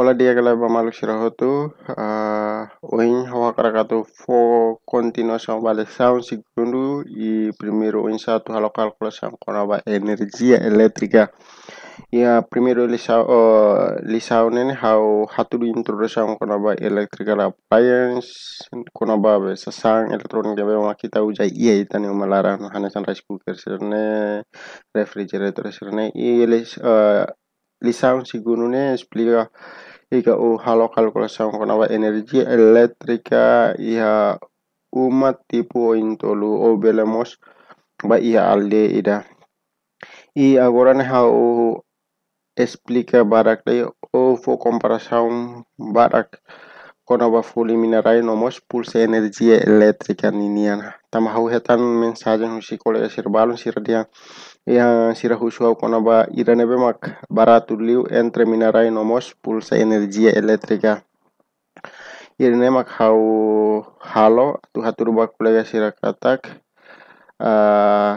dia Oladia Galaba Malushiraho tu uh, eh, oin hawa kato fo wale saun si segundo i primero oin satu halo calculação konaba energia elektrika e a ya, primeiro lição uh, lição nene hau hatu elektrika konaba payens appliance konaba be elektronik ya be ma kita uja iya itani uma lara no san rice cooker sirne refrigerator sirne i eles uh, lição segundo ne explica Iga uha lokal kolosan konawa energi elektrika iha umat tipu intolu o belemos ba iha alde ida. I agoran ha o esplika barak dai o fo comparação barak konawa fuli minerai nomos pulsa energi elektrika ninian. Tama hau hetan mensajen husi kole sirbalun yang sirahushua ba irane baratu liu entre minarai nomos pulsa energia elektrika. irane mak hau halo tu haturuba kulega sirakatak ah, uh,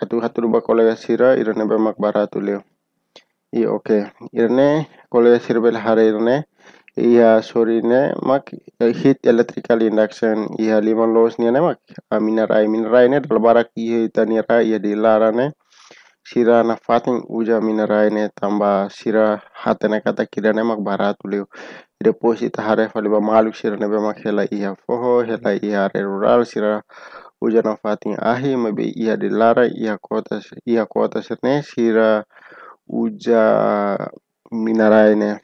atu haturuba kolega sira irane baratu liu. i iya, oke okay. irane kolega sirbel hare irane Iya, sorry ne mak eh, heat electrical induction ia lima loss ni ne mak aminara ya aminara ya ine dalbarak iya itanira iya di ne sira na fatin uja minara ya ne tamba sira hatene kata ne mak baratulio deposit ide posi faliba maluk sira be mak hela iya foho hela iya rural sira uja na fatin ahi mabe ia di lara ia kota iya kota sirne sira uja minarai ne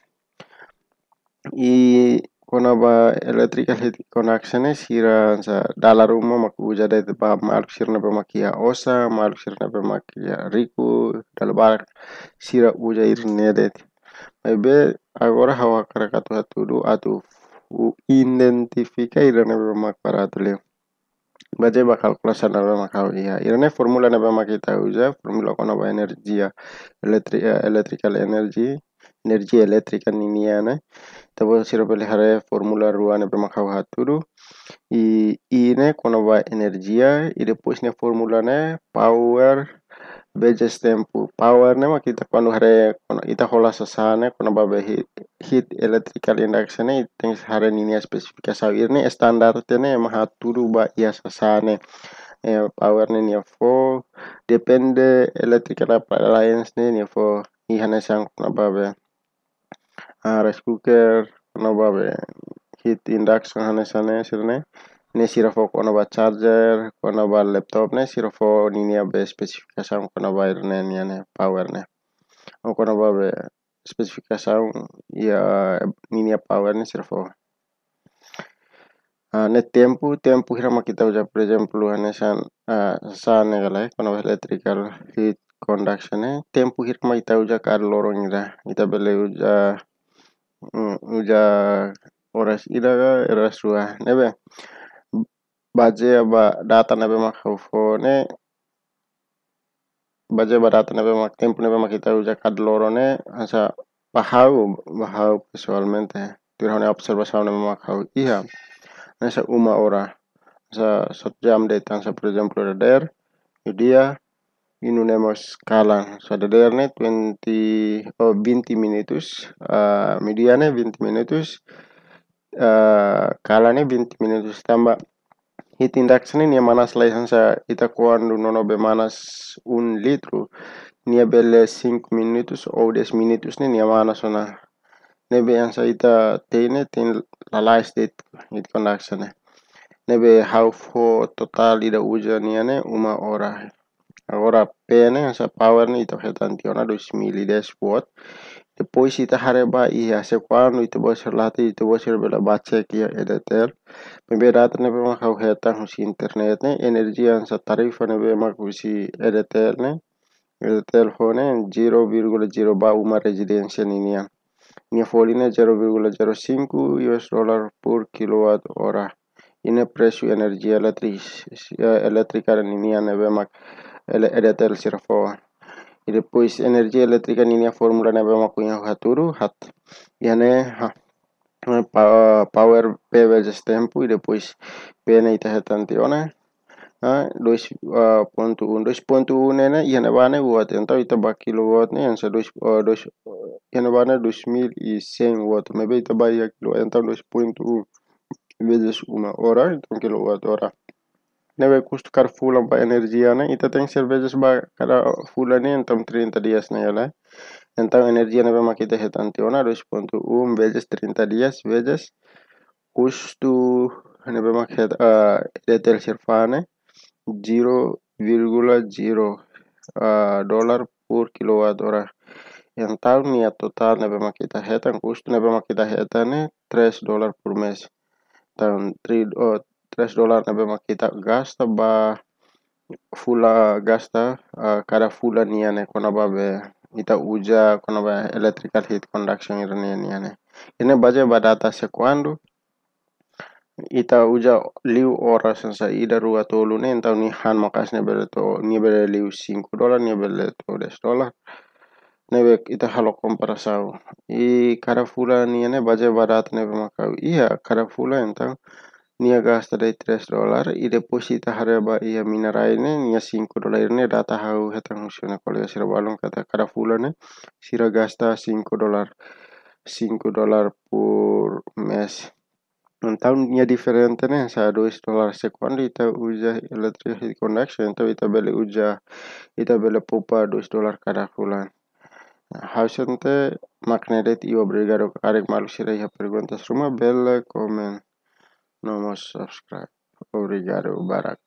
i kona ba elektrika le kona aksene sira sa dala rumo ma kuja dai te pa ma sirna pe kia osa ma alu sirna pe kia riku dala sih sira uja ir nede te ma agora hawa kara katu hatu u identifika ira ne pe ma kpara atu leu ba je ba kal kula iya. ira ne formula ne pe ma kita formula kona ba energia elektrika elektrika energi energi ini e, energía eléctrica niniana itapuã sirepelejarã fórmula rua nepemakhau haturu i ine konova energia y depois ine formula ne power bejes tempo power ne kita kono hare ita hola sasane konova be heat electrical induction ne hari hare ya spesifikasi irne standar tene haturu ba ia sasane power ne nia fo depende electrical appliance ne nia fo e, hanya sang konova be rice cooker no babe heat induction hane sane sirne ne sirfo kono ba charger kono ba laptop ne sirfo ninia be specification kono ba irne niane power ne o kono babe specification ya ninia power ne sirfo ne tempo tempo hira kita uja por ejemplo hane san san gala kono ba electrical heat conduction ne tempo hira kita uja kar lorong ira kita bele uja إذا ورش إلغا nebe. نبي باجي data nebe نبي مخفوني baje barata nebe mak tiempo nebe mak kita uja kad lorone asa pahau bahau visualmente tirhone observação nebe mak hau iha nesa uma ora sa sot jam datang, tang sa por exemplo der judia Inunemos Calan. So, dadayarne 20 oh, 20 minutos. Uh, ah, mediane 20 minutos. Uh, ah, kalane 20 minutos. Tamba hit induction ni manas license itakuwa nono be manas un litro. Ni belle 5 minutos o 10 minutos ni ni manas ona. Nebe ansa ita tene tin la last date hit conduction. Nebe how for total ida uja niane uma ora Agora pena essa power ni ito hetantiona 2010 watt. Depois ita hareba i hace quando ito bosher lati ito bosher bela bache kia edetel. Mbe rat ne be ma hau heta husi internet ne energi ansa tarifa ne be ma husi edetel ne. Edetel hone 0,02 uma residencia ni nian. Ni folina 0,05 US dollar per kilowatt hora. Ine e precio energia eletris eléctrica ni nian ne be ma eleater al-sirafo e depois energia elétrica ninha fórmula né vamos cunhar haturu hat e né power p versus tempo e depois p e né ita retantiona ah 2.1 2.1 ah, um, um, né e né vane watt então ita ba kilowatt né yang 2 2 e né vane 2100 watt me bem ita ba kilowatt então 2.1 um vezes uma hora então kilowatt hora kar fulam ba energia na ita teng cervezas ba kara fula ni entam trinta dias na yala entam energia na ba makita hetan tiona ro pontu um veces 30 dias veces kustu ne ba makita detel retel serfane 0,0 uh, dollar pur kilowatt ora entam ni total na ba makita hetan kustu na ba makita hetan 3 dollar pur mes tan tri oh, US dolar na be makita gasta ba fula gasta uh, kada fula ni kona ba be ita uja kona ba electrical heat conduction ira ni yane baje ba data kwandu ita uja liu ora sensa ida rua tolu ne entau ni han makas ne bele to ni bele liu 5 dolar ni bele to 10 dolar nebe ita halo sau i kara fula ni ne baje barat nebe makau iya kara fula entau nia ನಿಯಗ ಹಸ್ತದ ಇತ್ರೆಸ್ ಡಾಲರ್ ಇಡೆ ಪೋಶಿತ ಹರಬ ಇಯ ಮಿನರಾಯನೆ nia ಸಿಂಕು ಡಾಲರ್ ಇರನೆ ಡಾತ ಹಾವು na ಹುಸಿನ ಕೊಳೆಯ kata ಬಾಲಂ ಕದ ಕರ ಫುಲನೆ ಸಿರ gasta 5 dolar 5 dolar pur mes tahun nia diferente ne sa dois dolar sekuan ita uja electricity connection ta ita beli uja ita beli pupa dois dolar kada fulan hausen te magnetet iwa malu arek malusira iha ya perguntas rumah bela komen nomor subscribe. Obrigado, Barack.